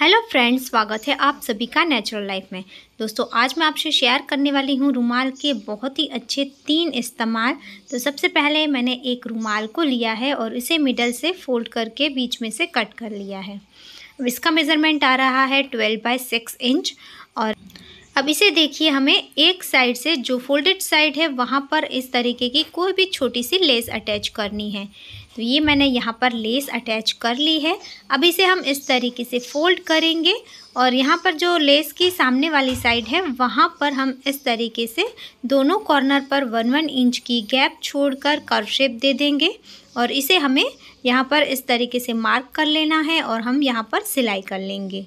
hello friends स्वागत है आप सभी का नेचुरल लाइफ में दोस्तों आज मैं आपसे शेयर करने वाली हूँ रुमाल के बहुत ही अच्छे तीन इस्तेमाल तो सबसे पहले मैंने एक रुमाल को लिया है और इसे मिडल से फोल्ड करके बीच में से कट कर लिया है अब इसका मेज़रमेंट आ रहा है ट्वेल्व बाई सिक्स इंच और अब इसे देखिए हमें एक साइड से जो फोल्डेड साइड है वहाँ पर इस तरीके की कोई भी छोटी सी लेस अटैच करनी है तो ये मैंने यहाँ पर लेस अटैच कर ली है अब इसे हम इस तरीके से फोल्ड करेंगे और यहाँ पर जो लेस की सामने वाली साइड है वहाँ पर हम इस तरीके से दोनों कॉर्नर पर वन वन इंच की गैप छोड़कर कर्व शेप दे देंगे और इसे हमें यहाँ पर इस तरीके से मार्क कर लेना है और हम यहाँ पर सिलाई कर लेंगे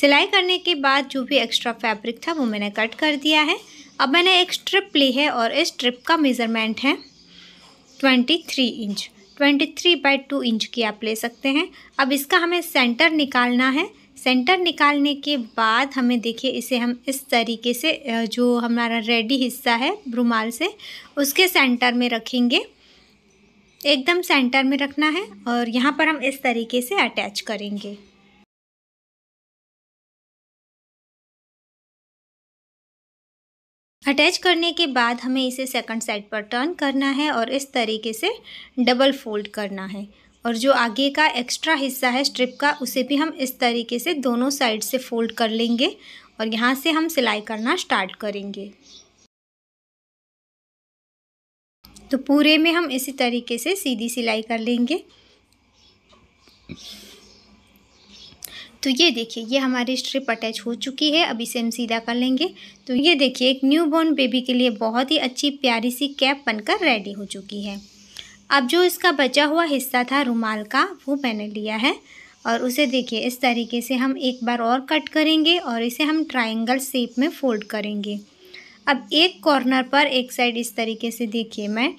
सिलाई करने के बाद जो भी एक्स्ट्रा फैब्रिक था वो मैंने कट कर दिया है अब मैंने एक स्ट्रिप ली है और इस स्ट्रिप का मेज़रमेंट है twenty three inch twenty three by two inch की आप ले सकते हैं अब इसका हमें सेंटर निकालना है सेंटर निकालने के बाद हमें देखिए इसे हम इस तरीके से जो हमारा रेडी हिस्सा है रुमाल से उसके सेंटर में रखेंगे एकदम सेंटर में रखना है और यहाँ पर हम इस तरीके से अटैच करेंगे अटैच करने के बाद हमें इसे सेकंड साइड पर टर्न करना है और इस तरीके से डबल फोल्ड करना है और जो आगे का एक्स्ट्रा हिस्सा है स्ट्रिप का उसे भी हम इस तरीके से दोनों साइड से फोल्ड कर लेंगे और यहाँ से हम सिलाई करना स्टार्ट करेंगे तो पूरे में हम इसी तरीके से सीधी सिलाई कर लेंगे तो ये देखिए ये हमारी स्ट्रिप अटैच हो चुकी है अब इसे हम सीधा कर लेंगे तो ये देखिए एक न्यू बॉर्न बेबी के लिए बहुत ही अच्छी प्यारी सी कैप बनकर रेडी हो चुकी है अब जो इसका बचा हुआ हिस्सा था रुमाल का वो मैंने लिया है और उसे देखिए इस तरीके से हम एक बार और कट करेंगे और इसे हम ट्राइंगल शेप में फोल्ड करेंगे अब एक कॉर्नर पर एक साइड इस तरीके से देखिए मैं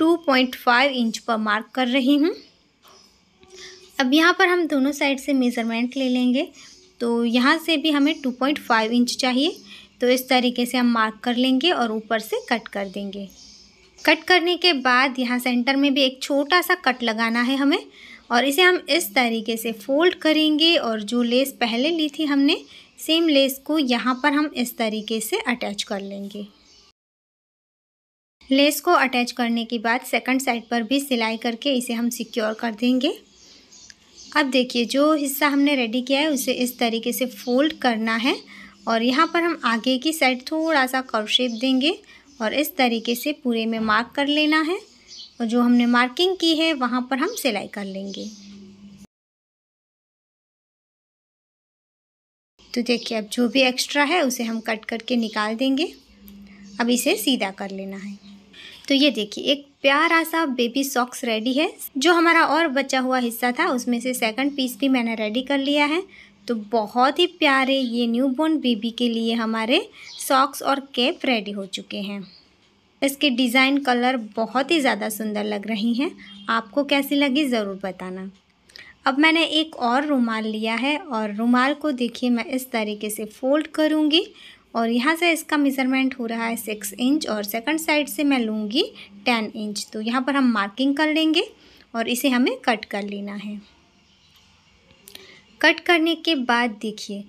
2.5 इंच पर मार्क कर रही हूँ अब यहाँ पर हम दोनों साइड से मेज़रमेंट ले लेंगे तो यहाँ से भी हमें टू पॉइंट फाइव इंच चाहिए तो इस तरीके से हम मार्क कर लेंगे और ऊपर से कट कर देंगे कट करने के बाद यहाँ सेंटर में भी एक छोटा सा कट लगाना है हमें और इसे हम इस तरीके से फोल्ड करेंगे और जो लेस पहले ली थी हमने सेम लेस को यहाँ पर हम इस तरीके से अटैच कर लेंगे लेस को अटैच करने के बाद सेकंड साइड पर भी सिलाई करके इसे हम सिक्योर कर देंगे अब देखिए जो हिस्सा हमने रेडी किया है उसे इस तरीके से फोल्ड करना है और यहाँ पर हम आगे की साइड थोड़ा सा कर्व शेप देंगे और इस तरीके से पूरे में मार्क कर लेना है और जो हमने मार्किंग की है वहाँ पर हम सिलाई कर लेंगे तो देखिए अब जो भी एक्स्ट्रा है उसे हम कट करके निकाल देंगे अब इसे सीधा कर लेना है तो ये देखिए एक प्यारा सा बेबी सॉक्स रेडी है जो हमारा और बचा हुआ हिस्सा था उसमें से सेकंड पीस भी मैंने रेडी कर लिया है तो बहुत ही प्यारे ये न्यूबॉर्न बेबी के लिए हमारे सॉक्स और कैप रेडी हो चुके हैं इसके डिज़ाइन कलर बहुत ही ज़्यादा सुंदर लग रही हैं आपको कैसी लगी ज़रूर बताना अब मैंने एक और रुमाल लिया है और रुमाल को देखिए मैं इस तरीके से फोल्ड करूँगी और यहाँ से इसका मेज़रमेंट हो रहा है सिक्स इंच और सेकंड साइड से मैं लूँगी टेन इंच तो यहाँ पर हम मार्किंग कर लेंगे और इसे हमें कट कर लेना है कट करने के बाद देखिए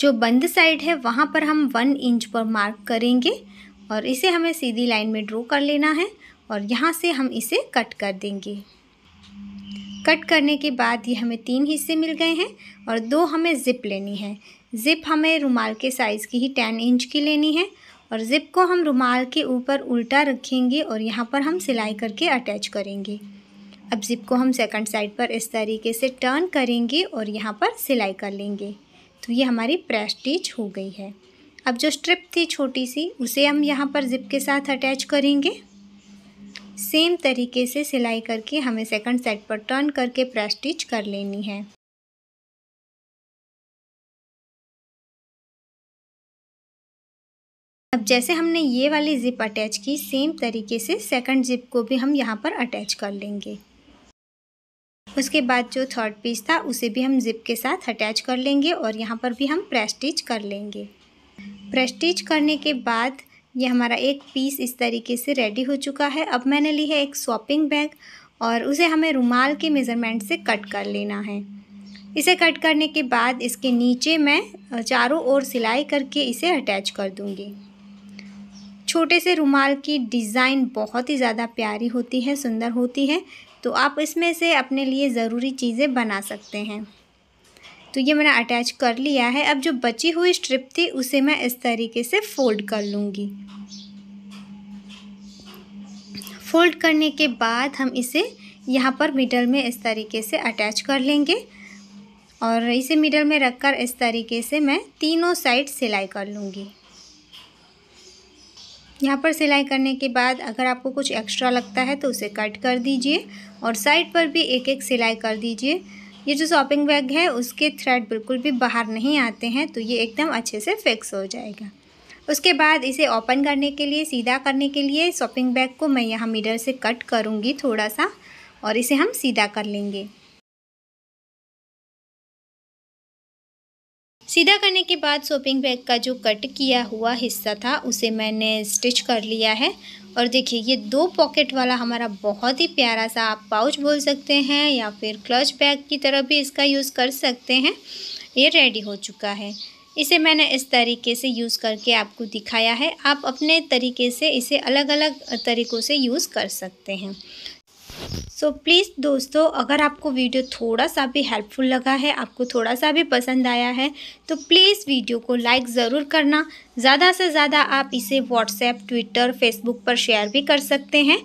जो बंद साइड है वहाँ पर हम वन इंच पर मार्क करेंगे और इसे हमें सीधी लाइन में ड्रॉ कर लेना है और यहाँ से हम इसे कट कर देंगे कट करने के बाद ये हमें तीन हिस्से मिल गए हैं और दो हमें ज़िप लेनी है ज़िप हमें रुमाल के साइज़ की ही टेन इंच की लेनी है और ज़िप को हम रुमाल के ऊपर उल्टा रखेंगे और यहाँ पर हम सिलाई करके अटैच करेंगे अब ज़िप को हम सेकंड साइड पर इस तरीके से टर्न करेंगे और यहाँ पर सिलाई कर लेंगे तो ये हमारी प्रेस स्टिच हो गई है अब जो स्ट्रिप थी छोटी सी उसे हम यहाँ पर ज़िप के साथ अटैच करेंगे सेम तरीके से सिलाई करके हमें सेकंड साइड पर टर्न करके प्रेस स्टिच कर लेनी है अब जैसे हमने ये वाली ज़िप अटैच की सेम तरीके से सेकंड ज़िप को भी हम यहाँ पर अटैच कर लेंगे उसके बाद जो थर्ड पीस था उसे भी हम ज़िप के साथ अटैच कर लेंगे और यहाँ पर भी हम प्रेस्टिच कर लेंगे प्रेस्टिच करने के बाद ये हमारा एक पीस इस तरीके से रेडी हो चुका है अब मैंने ली है एक शॉपिंग बैग और उसे हमें रुमाल के मेज़रमेंट से कट कर लेना है इसे कट करने के बाद इसके नीचे मैं चारों ओर सिलाई करके इसे अटैच कर दूँगी छोटे से रुमाल की डिज़ाइन बहुत ही ज़्यादा प्यारी होती है सुंदर होती है तो आप इसमें से अपने लिए ज़रूरी चीज़ें बना सकते हैं तो ये मैंने अटैच कर लिया है अब जो बची हुई स्ट्रिप थी उसे मैं इस तरीके से फोल्ड कर लूँगी फोल्ड करने के बाद हम इसे यहाँ पर मिडल में इस तरीके से अटैच कर लेंगे और इसे मिडल में रखकर इस तरीके से मैं तीनों साइड सिलाई कर लूँगी यहाँ पर सिलाई करने के बाद अगर आपको कुछ एक्स्ट्रा लगता है तो उसे कट कर दीजिए और साइड पर भी एक एक सिलाई कर दीजिए ये जो शॉपिंग बैग है उसके थ्रेड बिल्कुल भी बाहर नहीं आते हैं तो ये एकदम अच्छे से फिक्स हो जाएगा उसके बाद इसे ओपन करने के लिए सीधा करने के लिए शॉपिंग बैग को मैं यहाँ मिरर से कट करूँगी थोड़ा सा और इसे हम सीधा कर लेंगे सीधा करने के बाद सोपिंग बैग का जो कट किया हुआ हिस्सा था उसे मैंने स्टिच कर लिया है और देखिए ये दो पॉकेट वाला हमारा बहुत ही प्यारा सा आप पाउच बोल सकते हैं या फिर क्लच बैग की तरह भी इसका यूज़ कर सकते हैं ये रेडी हो चुका है इसे मैंने इस तरीके से यूज़ करके आपको दिखाया है आप अपने तरीके से इसे अलग अलग तरीक़ों से यूज़ कर सकते हैं सो so, प्लीज़ दोस्तों अगर आपको वीडियो थोड़ा सा भी हेल्पफुल लगा है आपको थोड़ा सा भी पसंद आया है तो प्लीज़ वीडियो को लाइक ज़रूर करना ज़्यादा से ज़्यादा आप इसे व्हाट्सएप ट्विटर फेसबुक पर शेयर भी कर सकते हैं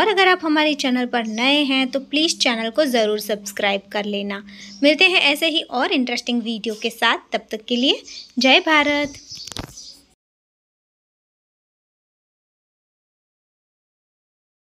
और अगर आप हमारे चैनल पर नए हैं तो प्लीज़ चैनल को ज़रूर सब्सक्राइब कर लेना मिलते हैं ऐसे ही और इंटरेस्टिंग वीडियो के साथ तब तक के लिए जय भारत